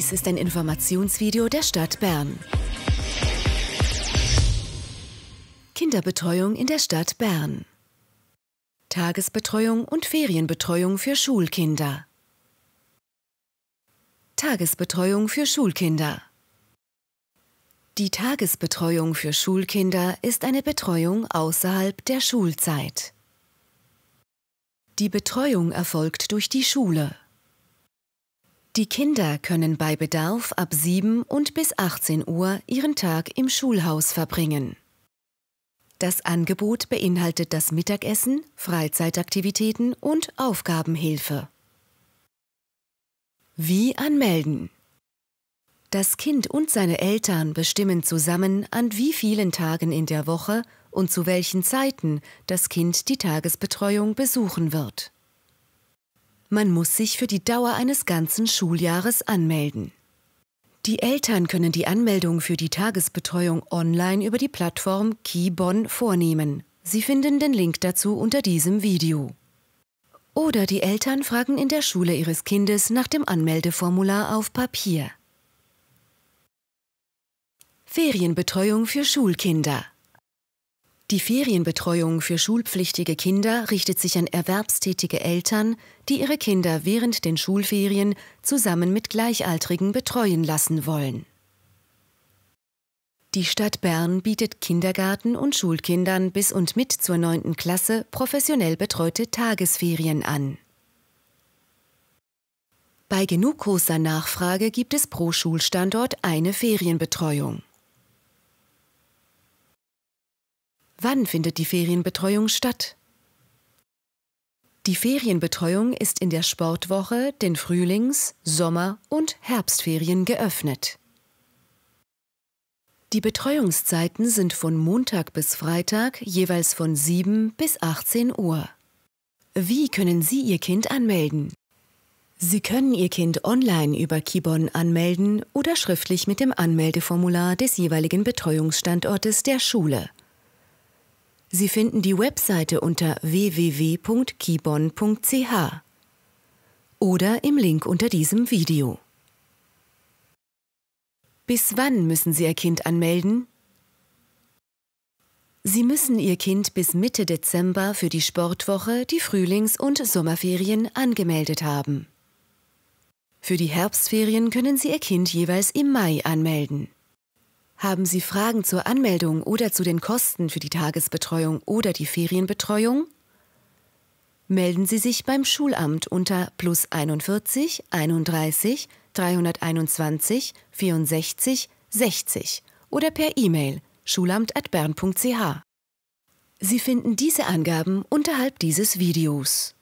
Dies ist ein Informationsvideo der Stadt Bern. Kinderbetreuung in der Stadt Bern. Tagesbetreuung und Ferienbetreuung für Schulkinder. Tagesbetreuung für Schulkinder. Die Tagesbetreuung für Schulkinder ist eine Betreuung außerhalb der Schulzeit. Die Betreuung erfolgt durch die Schule. Die Kinder können bei Bedarf ab 7 und bis 18 Uhr ihren Tag im Schulhaus verbringen. Das Angebot beinhaltet das Mittagessen, Freizeitaktivitäten und Aufgabenhilfe. Wie anmelden? Das Kind und seine Eltern bestimmen zusammen, an wie vielen Tagen in der Woche und zu welchen Zeiten das Kind die Tagesbetreuung besuchen wird. Man muss sich für die Dauer eines ganzen Schuljahres anmelden. Die Eltern können die Anmeldung für die Tagesbetreuung online über die Plattform KeyBon vornehmen. Sie finden den Link dazu unter diesem Video. Oder die Eltern fragen in der Schule ihres Kindes nach dem Anmeldeformular auf Papier. Ferienbetreuung für Schulkinder die Ferienbetreuung für schulpflichtige Kinder richtet sich an erwerbstätige Eltern, die ihre Kinder während den Schulferien zusammen mit Gleichaltrigen betreuen lassen wollen. Die Stadt Bern bietet Kindergarten und Schulkindern bis und mit zur 9. Klasse professionell betreute Tagesferien an. Bei genug großer Nachfrage gibt es pro Schulstandort eine Ferienbetreuung. Wann findet die Ferienbetreuung statt? Die Ferienbetreuung ist in der Sportwoche, den Frühlings-, Sommer- und Herbstferien geöffnet. Die Betreuungszeiten sind von Montag bis Freitag jeweils von 7 bis 18 Uhr. Wie können Sie Ihr Kind anmelden? Sie können Ihr Kind online über Kibon anmelden oder schriftlich mit dem Anmeldeformular des jeweiligen Betreuungsstandortes der Schule. Sie finden die Webseite unter www.kibon.ch oder im Link unter diesem Video. Bis wann müssen Sie Ihr Kind anmelden? Sie müssen Ihr Kind bis Mitte Dezember für die Sportwoche, die Frühlings- und Sommerferien angemeldet haben. Für die Herbstferien können Sie Ihr Kind jeweils im Mai anmelden. Haben Sie Fragen zur Anmeldung oder zu den Kosten für die Tagesbetreuung oder die Ferienbetreuung? Melden Sie sich beim Schulamt unter plus 41 31 321 64 60 oder per E-Mail schulamt.bern.ch. Sie finden diese Angaben unterhalb dieses Videos.